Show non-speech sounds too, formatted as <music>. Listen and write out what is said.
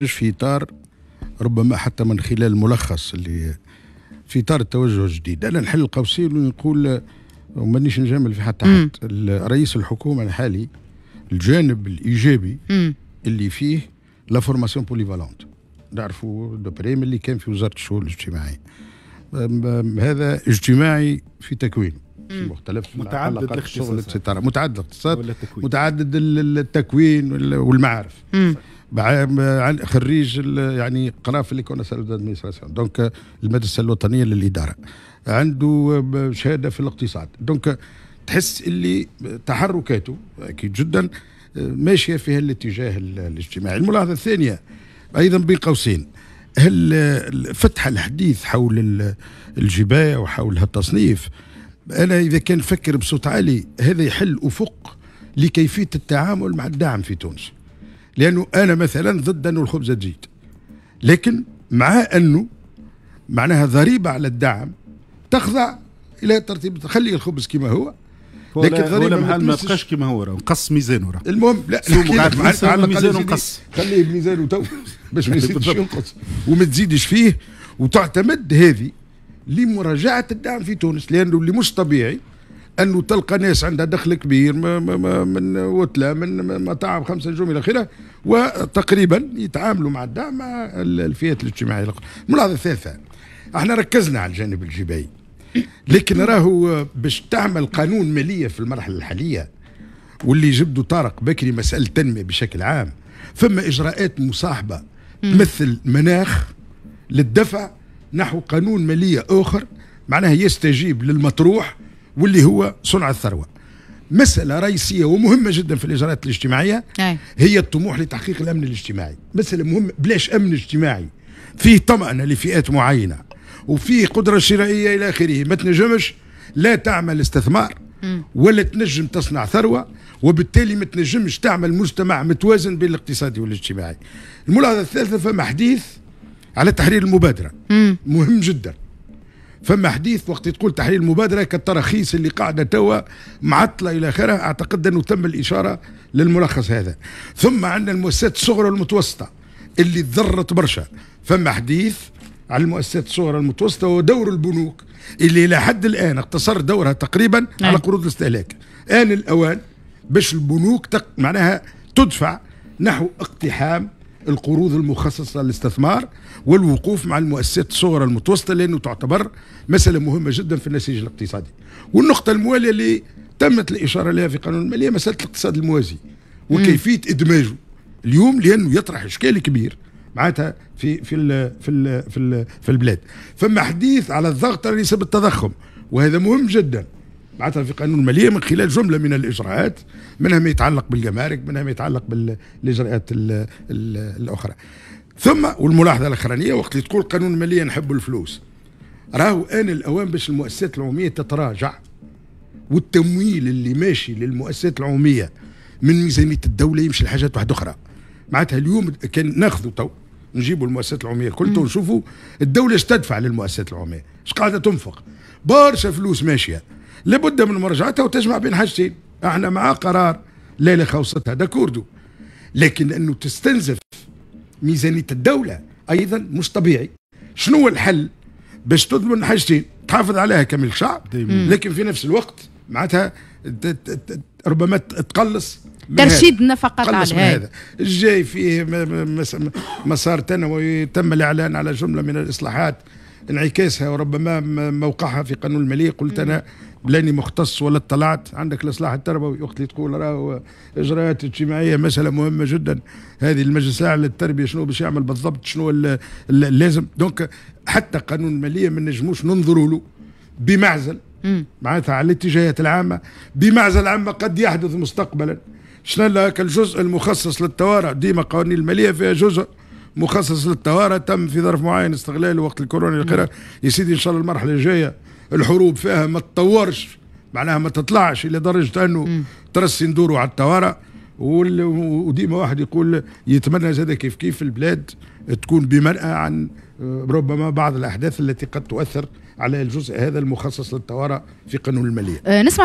في اطار ربما حتى من خلال الملخص اللي في اطار التوجه الجديد انا نحل القوسين ونقول ومانيش نجامل في حتى حد رئيس الحكومه الحالي الجانب الايجابي مم. اللي فيه لا فورماسيون بوليفالونت نعرفوا دو بريم اللي كان في وزاره الشؤون الاجتماعيه هذا اجتماعي في تكوين في مختلف متعدد الاختصاصات متعدد الاقتصاد متعدد التكوين والمعارف خريج يعني قرا في ليكوناسيال دادمينستراسيون دونك المدرسه الوطنيه للاداره عنده آه، شهاده في الاقتصاد دونك آه، تحس اللي تحركاته اكيد جدا آه، ماشيه في الاتجاه الاجتماعي الملاحظه الثانيه ايضا بين قوسين هل فتح الحديث حول الجبايه وحول هالتصنيف انا اذا كان نفكر بصوت عالي هذا يحل افق لكيفيه التعامل مع الدعم في تونس لانه انا مثلا ضد انه الخبزه تزيد لكن مع انه معناها ضريبه على الدعم تخضع الى ترتيب تخلي الخبز كما هو لكن غريب ما ما بقاش كما هو راه نقص ميزانه راه المهم لا ميزانه نقص خليه بميزانه تو باش ما <laughs> يزيدش ينقص وما تزيدش فيه وتعتمد هذه لمراجعه الدعم في تونس لانه اللي مش طبيعي انه تلقى ناس عندها دخل كبير من وتله من مطاعم خمسه نجوم الى اخره وتقريبا يتعاملوا مع الدعم مع الفئات الاجتماعيه الملاحظه الثالثه احنا ركزنا على الجانب الجبائي لكن راهو باش تعمل قانون ماليه في المرحله الحاليه واللي جبدوا طارق بكري مساله التنميه بشكل عام فما اجراءات مصاحبه تمثل مناخ للدفع نحو قانون ماليه اخر معناها يستجيب للمطروح واللي هو صنع الثروه مسألة رئيسية ومهمة جدا في الإجراءات الاجتماعية أي. هي الطموح لتحقيق الأمن الاجتماعي مسألة مهمة بلاش أمن اجتماعي فيه طمأنة لفئات معينة وفيه قدرة شرائية إلى آخره ما تنجمش لا تعمل استثمار ولا تنجم تصنع ثروة وبالتالي ما تنجمش تعمل مجتمع متوازن بين الاقتصادي والاجتماعي الملاحظة الثالثة فما حديث على تحرير المبادرة مهم جدا فما حديث وقت تقول تحرير المبادره كالتراخيص اللي قاعده توا معطله الى اخره اعتقد انه تم الاشاره للملخص هذا ثم عندنا المؤسسات الصغرى والمتوسطه اللي تضرت برشا فما حديث على المؤسسات الصغرى المتوسطه ودور البنوك اللي الى حد الان اقتصر دورها تقريبا نعم. على قروض الاستهلاك ان الاوان باش البنوك تق... معناها تدفع نحو اقتحام القروض المخصصة للاستثمار والوقوف مع المؤسسات الصغرى المتوسطة لأنه تعتبر مسألة مهمة جدا في النسيج الاقتصادي والنقطة الموالية اللي تمت الإشارة لها في قانون المالية مسألة الاقتصاد الموازي وكيفية إدماجه اليوم لأنه يطرح إشكال كبير معناتها في في الـ في الـ في الـ في البلاد فما حديث على الضغط على نسب التضخم وهذا مهم جدا معناتها في قانون الماليه من خلال جمله من الاجراءات منها ما يتعلق بالجمارك منها ما يتعلق بالاجراءات الـ الـ الاخرى ثم والملاحظه الاخرانيه وقت تقول قانون الماليه نحب الفلوس راهو ان الاوان باش المؤسسات العموميه تتراجع والتمويل اللي ماشي للمؤسسات العموميه من ميزانيه الدوله يمشي لحاجات واحده اخرى معناتها اليوم كان ناخذوا تو نجيبوا المؤسسات العموميه الكل ونشوفوا الدوله اش تدفع للمؤسسات العموميه اش قاعده تنفق برشا فلوس ماشيه لابد من مراجعتها وتجمع بين حاجتين احنا مع قرار ليلة خوصتها داكوردو كوردو لكن انه تستنزف ميزانيه الدوله ايضا مش طبيعي شنو الحل باش تضمن حاجتين تحافظ عليها كامل الشعب لكن في نفس الوقت معناتها ربما تقلص ترشيد نفقات على هذا الجاي فيه مسار تنوي تم الاعلان على جمله من الاصلاحات انعكاسها وربما موقعها في قانون الماليه قلت انا لاني مختص ولا اطلعت عندك الاصلاح التربوي اختي تقول راهو اجراءات اجتماعيه مساله مهمه جدا هذه المجلس الاعلى للتربيه شنو باش يعمل بالضبط شنو اللازم دونك حتى قانون الماليه ما نجموش ننظروا له بمعزل معناتها على الاتجاهات العامه بمعزل عما قد يحدث مستقبلا شنو الجزء المخصص للطوارئ ديما قوانين الماليه فيها جزء مخصص للطوارئ تم في ظرف معين استغلاله وقت الكورونا يا سيدي ان شاء الله المرحله الجايه الحروب فيها ما تطورش معناها ما تطلعش الى درجه انه ترسي ندوروا على التوارى وديما واحد يقول يتمنى زاد كيف كيف البلاد تكون بمرأة عن آه، ربما بعض الأحداث التي قد تؤثر على الجزء هذا المخصص للتوارى في قانون المالية آه، نسمع